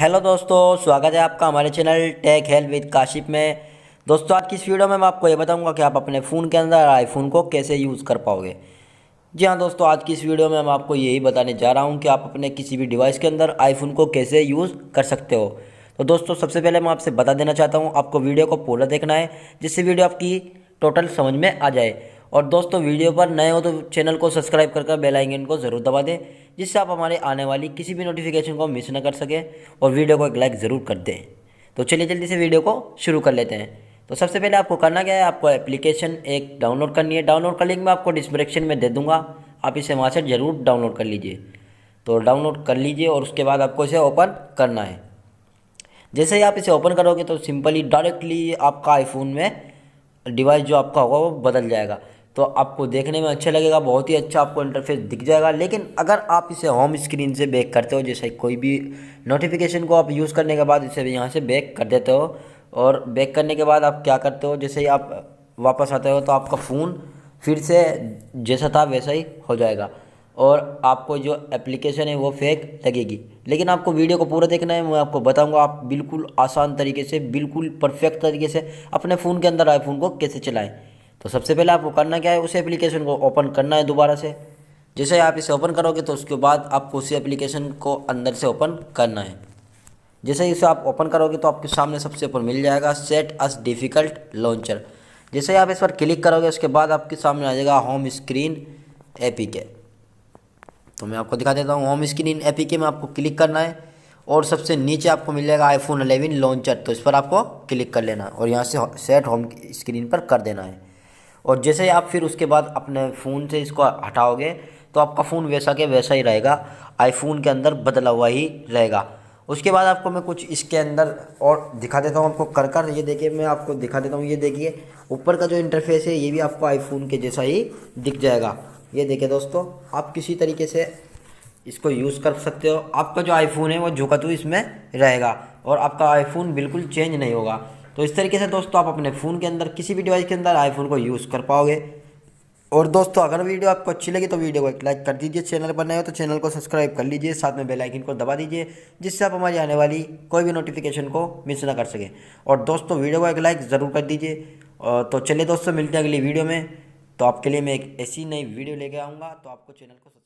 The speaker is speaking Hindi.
हेलो दोस्तों स्वागत है आपका हमारे channel tech help with Kashif में दोस्तों आज की इस वीडियो में मैं आपको ये बताऊंगा कि आप अपने फ़ोन के अंदर आईफोन को कैसे यूज़ कर पाओगे जी हाँ दोस्तों आज की इस वीडियो में मैं आपको यही बताने जा रहा हूँ कि आप अपने किसी भी डिवाइस के अंदर आईफोन को कैसे यूज़ कर सकते हो तो दोस्तों सबसे पहले मैं आपसे बता देना चाहता हूँ आपको वीडियो को पूरा देखना है जिससे वीडियो आपकी टोटल समझ में आ जाए और दोस्तों वीडियो पर नए हो तो चैनल को सब्सक्राइब कर कर बेल आइकन को ज़रूर दबा दें जिससे आप हमारे आने वाली किसी भी नोटिफिकेशन को मिस ना कर सकें और वीडियो को एक लाइक ज़रूर कर दें तो चलिए जल्दी से वीडियो को शुरू कर लेते हैं तो सबसे पहले आपको करना क्या है आपको एप्लीकेशन एक डाउनलोड करनी है डाउनलोड का लिंक मैं आपको डिस्क्रिप्शन में दे दूँगा आप इसे वहाँ से ज़रूर डाउनलोड कर लीजिए तो डाउनलोड कर लीजिए और उसके बाद आपको इसे ओपन करना है जैसे ही आप इसे ओपन करोगे तो सिंपली डायरेक्टली आपका आईफोन में डिवाइस जो आपका होगा वो बदल जाएगा तो आपको देखने में अच्छा लगेगा बहुत ही अच्छा आपको इंटरफेस दिख जाएगा लेकिन अगर आप इसे होम स्क्रीन से बैक करते हो जैसे कोई भी नोटिफिकेशन को आप यूज़ करने के बाद इसे यहाँ से बैक कर देते हो और बैक करने के बाद आप क्या करते हो जैसे ही आप वापस आते हो तो आपका फ़ोन फिर से जैसा था वैसा ही हो जाएगा और आपको जो एप्लीकेशन है वो फेक लगेगी लेकिन आपको वीडियो को पूरा देखना है मैं आपको बताऊंगा आप बिल्कुल आसान तरीके से बिल्कुल परफेक्ट तरीके से अपने फ़ोन के अंदर आईफोन को कैसे चलाएं तो सबसे पहले आपको करना क्या है उस एप्लीकेशन को ओपन करना है दोबारा से जैसे आप इसे ओपन करोगे तो उसके बाद आपको उसी एप्लीकेशन को अंदर से ओपन करना है जैसे इसे आप ओपन करोगे तो आपके सामने सबसे ऊपर मिल जाएगा सेट अस डिफ़िकल्ट लॉन्चर जैसे आप इस पर क्लिक करोगे उसके बाद आपके सामने आ जाएगा होम स्क्रीन ए तो मैं आपको दिखा देता हूँ होम स्क्रीन ए में आपको क्लिक करना है और सबसे नीचे आपको मिल जाएगा आईफोन 11 लॉन्चर तो इस पर आपको क्लिक कर लेना और यहाँ से सेट होम स्क्रीन पर कर देना है और जैसे आप फिर उसके बाद अपने फ़ोन से इसको हटाओगे तो आपका फ़ोन वैसा के वैसा ही रहेगा आईफोन के अंदर बदला हुआ ही रहेगा उसके बाद आपको मैं कुछ इसके अंदर और दिखा देता हूँ आपको कर कर ये देखिए मैं आपको दिखा देता हूँ ये देखिए ऊपर का जो इंटरफेस है ये भी आपको आईफोन के जैसा ही दिख जाएगा ये देखिए दोस्तों आप किसी तरीके से इसको यूज़ कर सकते हो आपका जो आईफोन है वो झुका तो इसमें रहेगा और आपका आईफोन बिल्कुल चेंज नहीं होगा तो इस तरीके से दोस्तों आप अपने फ़ोन के अंदर किसी भी डिवाइस के अंदर आईफोन को यूज़ कर पाओगे और दोस्तों अगर वीडियो आपको अच्छी लगी तो वीडियो को एक लाइक कर दीजिए चैनल पर नए हो तो चैनल को सब्सक्राइब कर लीजिए साथ में बेल आइकन को दबा दीजिए जिससे आप हमारी आने वाली कोई भी नोटिफिकेशन को मिस ना कर सकें और दोस्तों वीडियो को एक लाइक ज़रूर कर दीजिए तो चलिए दोस्तों मिलते हैं अगली वीडियो में तो आपके लिए मैं एक ऐसी नई वीडियो लेके आऊँगा तो आपको चैनल को